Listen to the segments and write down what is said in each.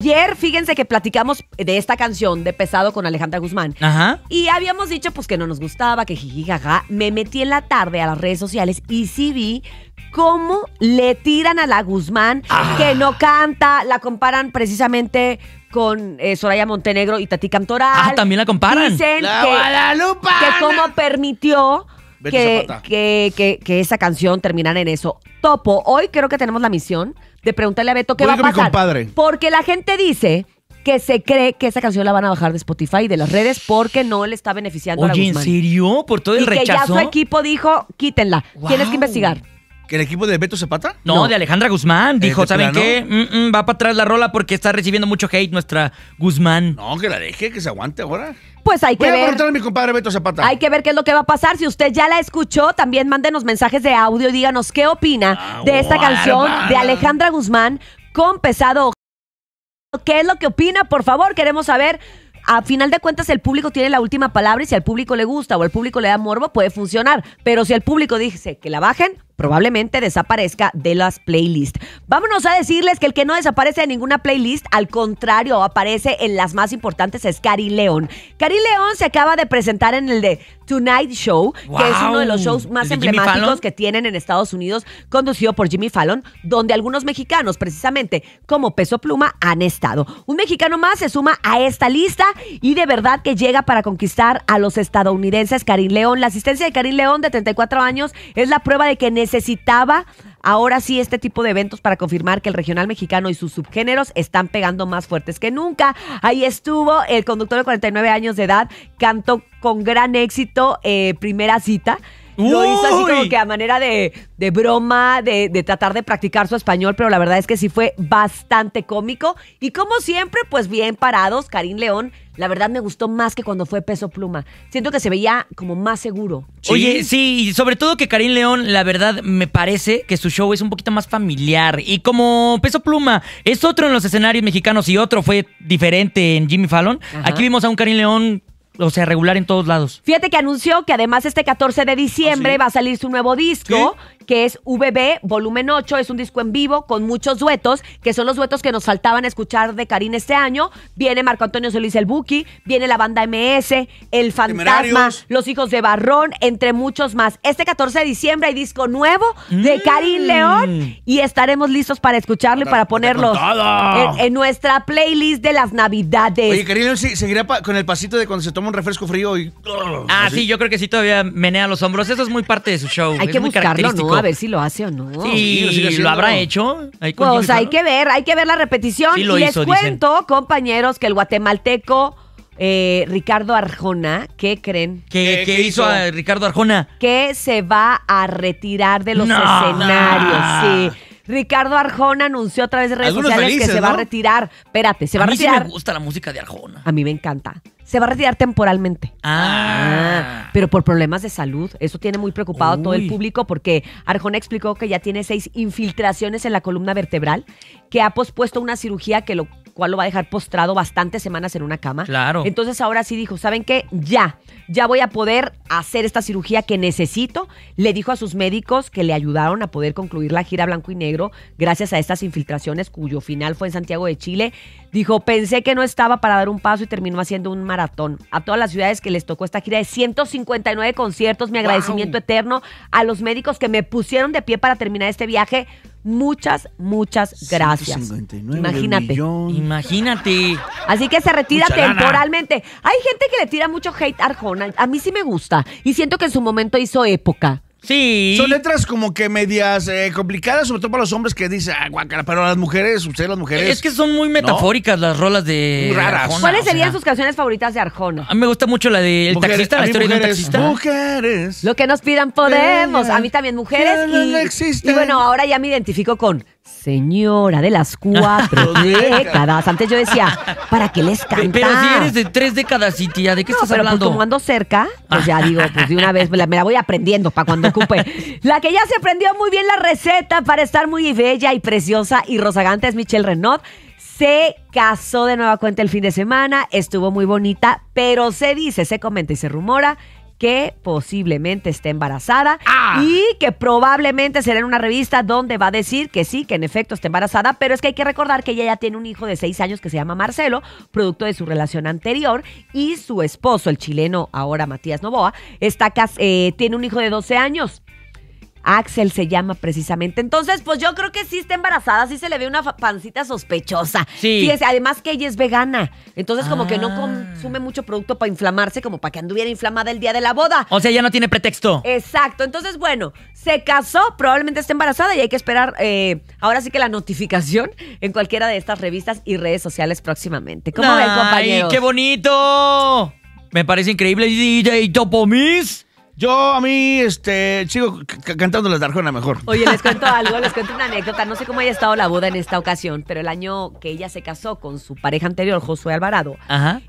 Ayer, fíjense que platicamos de esta canción de Pesado con Alejandra Guzmán. Ajá. Y habíamos dicho pues que no nos gustaba, que jiji Me metí en la tarde a las redes sociales y sí vi cómo le tiran a la Guzmán, ah. que no canta, la comparan precisamente con eh, Soraya Montenegro y Tati Cantoral. Ah, también la comparan. Dicen la que, que cómo permitió que, que, que, esa canción terminara en eso. Topo, hoy creo que tenemos la misión de preguntarle a Beto qué va a pasar. Porque la gente dice que se cree que esa canción la van a bajar de Spotify y de las redes porque no le está beneficiando a la ¿en serio? ¿Por todo el y rechazo? que ya su equipo dijo, quítenla. Tienes que investigar. ¿Que el equipo de Beto Zapata? No, de Alejandra Guzmán. Eh, Dijo, ¿saben qué? Mm, mm, va para atrás la rola porque está recibiendo mucho hate nuestra Guzmán. No, que la deje, que se aguante ahora. Pues hay que ver. a mi compadre Beto Zapata. Hay que ver qué es lo que va a pasar. Si usted ya la escuchó, también mándenos mensajes de audio díganos qué opina ah, de esta canción de Alejandra Guzmán con pesado. ¿Qué es lo que opina? Por favor, queremos saber a final de cuentas el público tiene la última palabra y si al público le gusta o al público le da morbo puede funcionar. Pero si el público dice que la bajen, probablemente desaparezca de las playlists. Vámonos a decirles que el que no desaparece de ninguna playlist, al contrario, aparece en las más importantes, es Cari León. Cari León se acaba de presentar en el de Tonight Show, que es uno de los shows más emblemáticos que tienen en Estados Unidos, conducido por Jimmy Fallon, donde algunos mexicanos, precisamente como Peso Pluma, han estado. Un mexicano más se suma a esta lista y de verdad que llega para conquistar a los estadounidenses. Karim León, la asistencia de Karim León de 34 años es la prueba de que necesitaba ahora sí este tipo de eventos para confirmar que el regional mexicano y sus subgéneros están pegando más fuertes que nunca. Ahí estuvo el conductor de 49 años de edad, cantó con gran éxito eh, Primera Cita. Uy. Lo hizo así como que a manera de, broma, de, tratar de practicar su español, pero la verdad es que sí fue bastante cómico. Y como siempre, pues bien parados, Karim León. La verdad me gustó más que cuando fue peso pluma. Siento que se veía como más seguro. Oye, sí, y sobre todo que Karim León, la verdad, me parece que su show es un poquito más familiar. Y como peso pluma es otro en los escenarios mexicanos y otro fue diferente en Jimmy Fallon, aquí vimos a un Karim León o sea, regular en todos lados. Fíjate que anunció que además este 14 de diciembre ¿Ah, va a salir su nuevo disco que es VB Volumen 8. Es un disco en vivo con muchos duetos, que son los duetos que nos faltaban escuchar de Karin este año. Viene Marco Antonio Solís el Buki, viene la banda MS, El Fantasma, Los Hijos de Barrón, entre muchos más. Este 14 de diciembre hay disco nuevo de mm. Karin León y estaremos listos para escucharlo y para ponerlo en, nuestra playlist de las Navidades. Oye, Karin León ¿sí, seguirá con el pasito de cuando se toma un refresco frío y. ah, sí, yo creo que sí todavía menea los hombros. Eso es muy parte de su show. Hay que buscarlo, a ver si lo hace o no. Sí, sí lo, habrá hecho. pues hay que ver, hay que ver la repetición. y les cuento, compañeros, que el guatemalteco eh, Ricardo Arjona, ¿qué creen? ¿Qué, hizo Ricardo Arjona? Que se va a retirar de los escenarios, sí. Ricardo Arjona anunció a través de redes sociales que se va a retirar. Espérate, se va a, retirar. a mí me gusta la música de Arjona. A mí me encanta se va a retirar temporalmente. Ah. ah. pero por problemas de salud. Eso tiene muy preocupado a todo el público porque Arjona explicó que ya tiene seis infiltraciones en la columna vertebral, que ha pospuesto una cirugía que lo cual lo va a dejar postrado bastantes semanas en una cama. Claro. Entonces ahora sí dijo, ¿saben qué? Ya, ya voy a poder hacer esta cirugía que necesito. Le dijo a sus médicos que le ayudaron a poder concluir la gira blanco y negro gracias a estas infiltraciones cuyo final fue en Santiago de Chile. Dijo, pensé que no estaba para dar un paso y terminó haciendo un maratón. A todas las ciudades que les tocó esta gira de 159 conciertos, mi agradecimiento eterno a los médicos que me pusieron de pie para terminar este viaje. Muchas, muchas gracias. 159 Imagínate. Imagínate. Así que se retira temporalmente. Hay gente que le tira mucho hate a Arjona. A mí sí me gusta. Y siento que en su momento hizo época. Sí. Son letras como que medias eh, complicadas, sobre todo para los hombres que dicen, ah, pero las mujeres, ustedes las mujeres. Es que son muy metafóricas las rolas de. ¿Cuáles serían sus canciones favoritas de Arjona? A mí me gusta mucho la de El taxista, la historia de taxista. Mujeres. Lo que nos pidan podemos. A mí también mujeres. no existe. y bueno, ahora ya me identifico con Señora de las cuatro décadas. Antes yo decía, ¿para que les canta? Pero si eres de tres décadas, y tía, ¿de qué estás pues hablando? Pues como ando cerca, pues ya ah. digo, pues de una vez me la, voy aprendiendo para cuando ocupe. la que ya se aprendió muy bien la receta para estar muy bella y preciosa y rozagante es Michelle Renaud. Se casó de nueva cuenta el fin de semana, estuvo muy bonita, pero se dice, se comenta y se rumora que posiblemente esté embarazada ah. y que probablemente será en una revista donde va a decir que sí, que en efecto está embarazada, pero es que hay que recordar que ella ya tiene un hijo de seis años que se llama Marcelo, producto de su relación anterior, y su esposo, el chileno ahora Matías Novoa, está, eh, tiene un hijo de 12 años. Axel se llama precisamente. Entonces, pues yo creo que sí está embarazada, sí se le ve una pancita sospechosa. Sí. además que ella es vegana. Entonces, como que no ah. consume mucho producto para inflamarse, como para que anduviera inflamada el día de la boda. O sea, ya no tiene pretexto. Exacto. Entonces, bueno, se casó, probablemente está embarazada y hay que esperar eh, ahora sí que la notificación en cualquiera de estas revistas y redes sociales próximamente. ¿Cómo compañero? ¡Ay, qué bonito! Me parece increíble, DJ Topomis. Yo a mí, este, sigo cantando las tarjona mejor. Oye, les cuento algo, les cuento una anécdota. No sé cómo haya estado la boda en esta ocasión, pero el año que ella se casó con su pareja anterior, Josué Alvarado,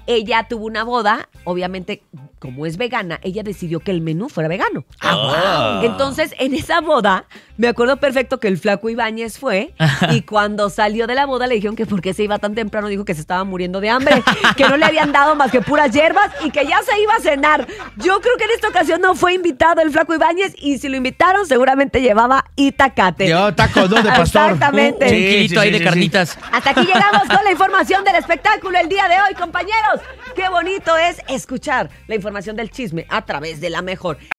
ella tuvo una boda, obviamente como es vegana, ella decidió que el menú fuera vegano. Ah, ah. Entonces, en esa boda, me acuerdo perfecto que el flaco Ibáñez fue y cuando salió de la boda le dijeron que por qué se iba tan temprano, dijo que se estaba muriendo de hambre, que no le habían dado más que puras hierbas y que ya se iba a cenar. Yo creo que en esta ocasión no fue invitado el flaco Ibáñez y si lo invitaron seguramente llevaba itacate. yo tacos, De pastor. Exactamente. Un, ahí de carnitas. Hasta aquí llegamos con la información del espectáculo el día de hoy, compañeros. Qué bonito es escuchar la información información del chisme a través de la mejor.